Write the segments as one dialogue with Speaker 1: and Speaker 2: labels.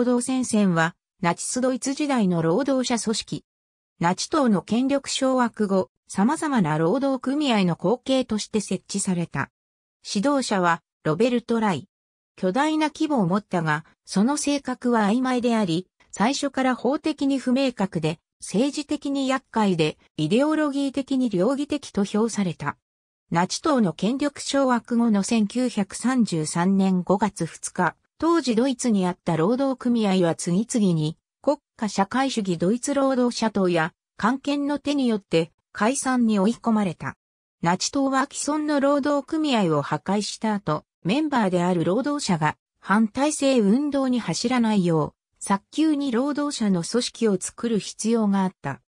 Speaker 1: 歩道戦線は、ナチスドイツ時代の労働者組織。ナチ党の権力掌握後、様々な労働組合の後継として設置された。指導者は、ロベルト・ライ。巨大な規模を持ったが、その性格は曖昧であり、最初から法的に不明確で、政治的に厄介で、イデオロギー的に両義的と評された。ナチ党の権力掌握後の1933年5月2日、当時ドイツにあった労働組合は次々に国家社会主義ドイツ労働者党や官係の手によって解散に追い込まれた。ナチ党は既存の労働組合を破壊した後、メンバーである労働者が反体制運動に走らないよう、早急に労働者の組織を作る必要があった。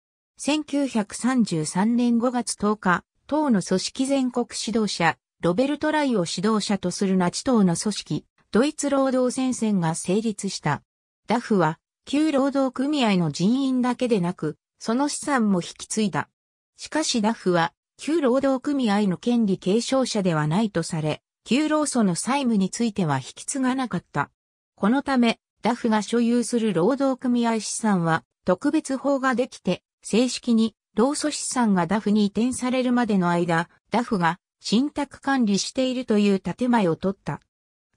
Speaker 1: 1933年5月10日、党の組織全国指導者、ロベルト・ライを指導者とするナチ党の組織、ドイツ労働戦線が成立した。ダフは、旧労働組合の人員だけでなく、その資産も引き継いだ。しかしダフは、旧労働組合の権利継承者ではないとされ、旧労組の債務については引き継がなかった。このため、ダフが所有する労働組合資産は、特別法ができて、正式に、労組資産がダフに移転されるまでの間、ダフが、信託管理しているという建前を取った。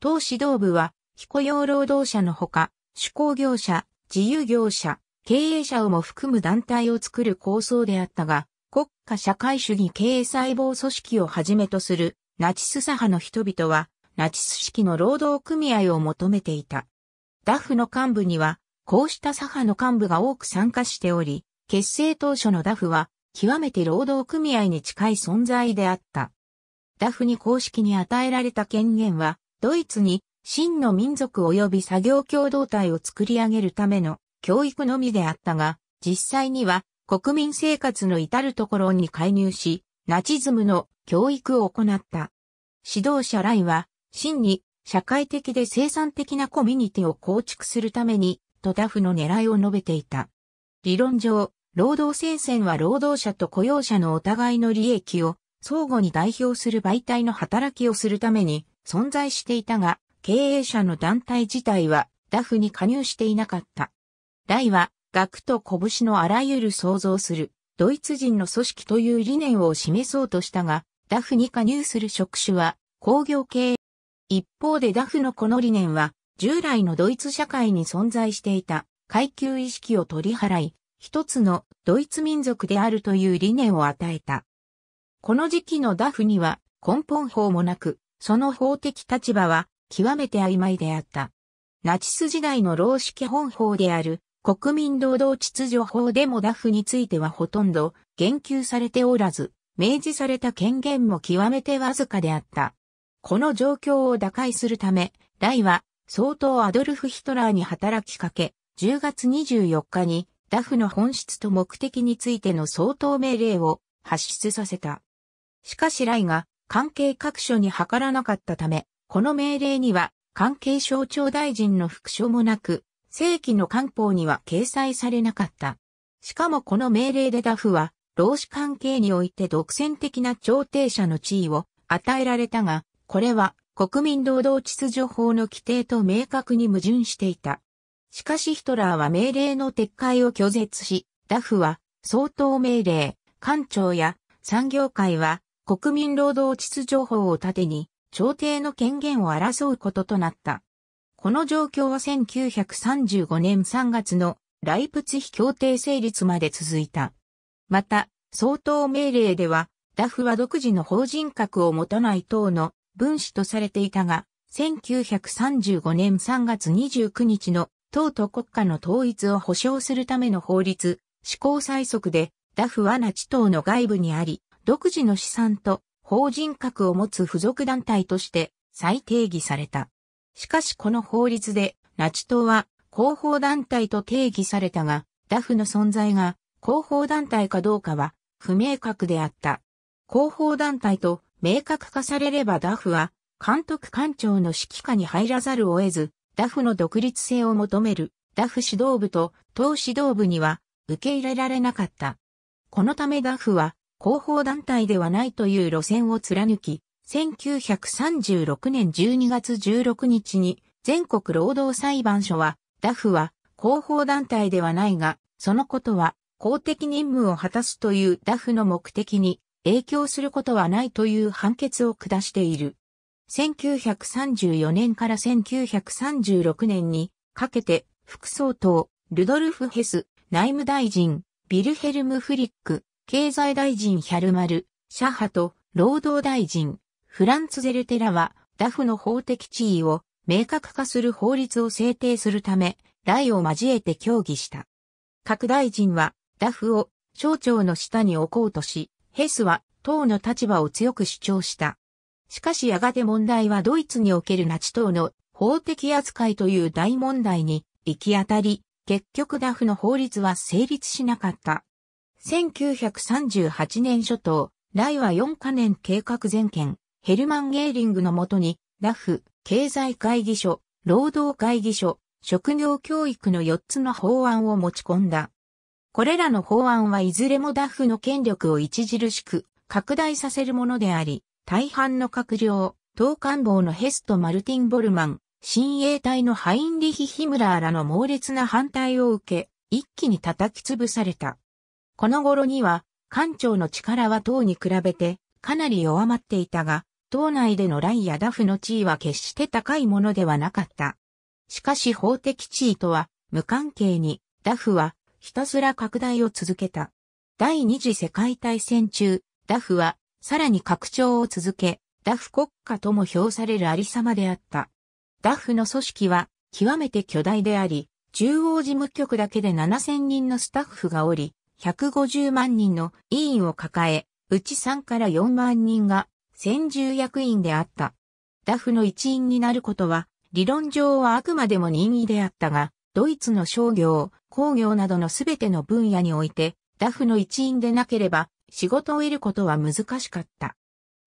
Speaker 1: 党指導部は、非雇用労働者のほか、手工業者、自由業者、経営者をも含む団体を作る構想であったが、国家社会主義経営細胞組織をはじめとするナチス左派の人々は、ナチス式の労働組合を求めていた。ダフの幹部には、こうした左派の幹部が多く参加しており、結成当初のダフは、極めて労働組合に近い存在であった。ダフに公式に与えられた権限は、ドイツに真の民族及び作業共同体を作り上げるための教育のみであったが、実際には国民生活の至るところに介入し、ナチズムの教育を行った。指導者ライは、真に社会的で生産的なコミュニティを構築するために、とタフの狙いを述べていた。理論上、労働戦線は労働者と雇用者のお互いの利益を相互に代表する媒体の働きをするために存在していたが、経営者の団体自体はダフに加入していなかった。大は、学と拳のあらゆる創造する、ドイツ人の組織という理念を示そうとしたが、ダフに加入する職種は工業系。一方でダフのこの理念は、従来のドイツ社会に存在していた階級意識を取り払い、一つのドイツ民族であるという理念を与えた。この時期のダフには根本法もなく、その法的立場は極めて曖昧であった。ナチス時代の労使基本法である国民労働秩序法でもダフについてはほとんど言及されておらず、明示された権限も極めてわずかであった。この状況を打開するため、ライは相当アドルフ・ヒトラーに働きかけ、10月24日にダフの本質と目的についての相当命令を発出させた。しかしライが関係各所に諮らなかったため、この命令には関係省庁大臣の副署もなく、正規の官報には掲載されなかった。しかもこの命令でダフは、労使関係において独占的な調停者の地位を与えられたが、これは国民労働秩序法の規定と明確に矛盾していた。しかしヒトラーは命令の撤回を拒絶し、ダフは、相当命令、官庁や産業界は国民労働秩序法を盾に、朝廷の権限を争うこととなった。この状況は1935年3月のライプツヒ協定成立まで続いた。また、総統命令では、ダフは独自の法人格を持たない党の分子とされていたが、1935年3月29日の党と国家の統一を保障するための法律、施行最速で、ダフはナチ党の外部にあり、独自の資産と法人格を持つ付属団体として再定義された。しかしこの法律で、ナチ党は広報団体と定義されたが、ダフの存在が広報団体かどうかは不明確であった。広報団体と明確化されればダフは監督官庁の指揮下に入らざるを得ず、ダフの独立性を求めるダフ指導部と党指導部には受け入れられなかった。このためダフは広報団体ではないという路線を貫き、1936年12月16日に全国労働裁判所は、ダフは広報団体ではないが、そのことは公的任務を果たすというダフの目的に影響することはないという判決を下している。1934年から1936年にかけて副総統、ルドルフ・ヘス、内務大臣、ビルヘルム・フリック、経済大臣ヒャルマル、シャハと労働大臣、フランツ・ゼルテラは、ダフの法的地位を明確化する法律を制定するため、来を交えて協議した。各大臣は、ダフを省庁の下に置こうとし、ヘスは党の立場を強く主張した。しかしやがて問題はドイツにおけるナチ党の法的扱いという大問題に行き当たり、結局ダフの法律は成立しなかった。1938年初頭、来は4カ年計画全権、ヘルマン・ゲーリングのもとに、ラフ、経済会議所、労働会議所、職業教育の4つの法案を持ち込んだ。これらの法案はいずれもダフの権力を著しく拡大させるものであり、大半の閣僚、党官房のヘスト・マルティン・ボルマン、新衛隊のハインリヒ・ヒムラーらの猛烈な反対を受け、一気に叩き潰された。この頃には、艦長の力は党に比べてかなり弱まっていたが、党内でのライやダフの地位は決して高いものではなかった。しかし法的地位とは無関係に、ダフはひたすら拡大を続けた。第二次世界大戦中、ダフはさらに拡張を続け、ダフ国家とも評されるありさまであった。ダフの組織は極めて巨大であり、中央事務局だけで7000人のスタッフがおり、150万人の委員を抱え、うち3から4万人が専従役員であった。ダフの一員になることは、理論上はあくまでも任意であったが、ドイツの商業、工業などのすべての分野において、ダフの一員でなければ、仕事を得ることは難しかった。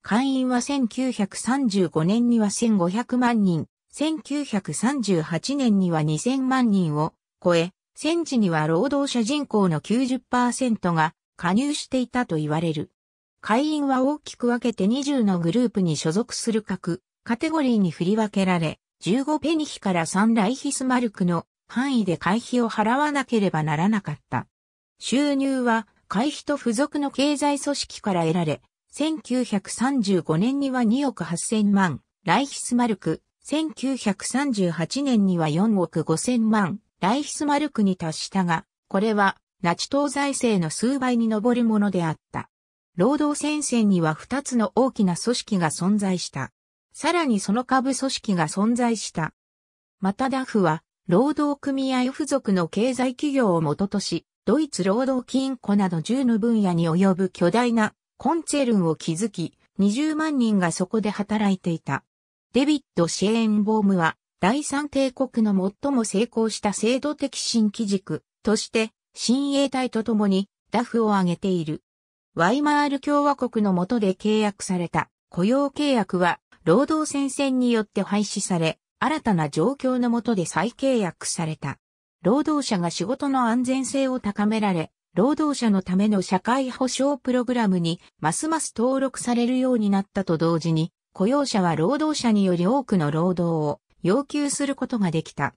Speaker 1: 会員は1935年には1500万人、1938年には2000万人を超え、戦時には労働者人口の90%が加入していたと言われる。会員は大きく分けて20のグループに所属する各カテゴリーに振り分けられ、15ペニヒから3ライヒスマルクの範囲で会費を払わなければならなかった。収入は会費と付属の経済組織から得られ、1935年には2億8000万、ライヒスマルク、1938年には4億5000万、ライヒスマルクに達したが、これはナチ党財政の数倍に上るものであった。労働戦線には二つの大きな組織が存在した。さらにその下部組織が存在した。またダフは、労働組合付属の経済企業を元とし、ドイツ労働金庫など10の分野に及ぶ巨大なコンツェルンを築き、20万人がそこで働いていた。デビッド・シェーンボームは、第三帝国の最も成功した制度的新基軸として、新英隊と共にダフを挙げている。ワイマール共和国の下で契約された雇用契約は、労働戦線によって廃止され、新たな状況の下で再契約された。労働者が仕事の安全性を高められ、労働者のための社会保障プログラムにますます登録されるようになったと同時に、雇用者は労働者により多くの労働を要求することができた。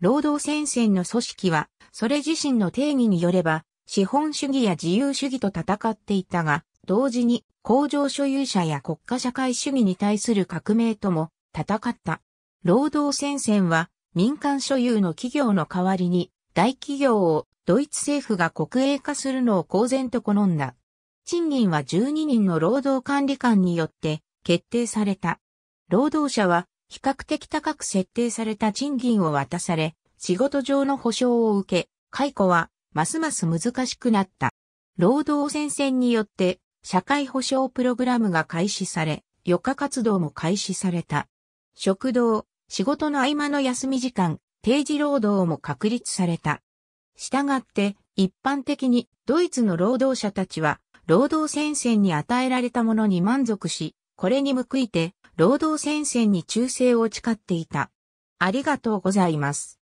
Speaker 1: 労働戦線の組織は、それ自身の定義によれば、資本主義や自由主義と戦っていたが、同時に工場所有者や国家社会主義に対する革命とも戦った。労働戦線は民間所有の企業の代わりに大企業をドイツ政府が国営化するのを公然と好んだ。賃金は12人の労働管理官によって決定された。労働者は比較的高く設定された賃金を渡され、仕事上の保障を受け、解雇はますます難しくなった。労働戦線によって社会保障プログラムが開始され、余暇活動も開始された。食堂、仕事の合間の休み時間、定時労働も確立された。したがって、一般的にドイツの労働者たちは、労働戦線に与えられたものに満足し、これに報いて、労働戦線に忠誠を誓っていた。ありがとうございます。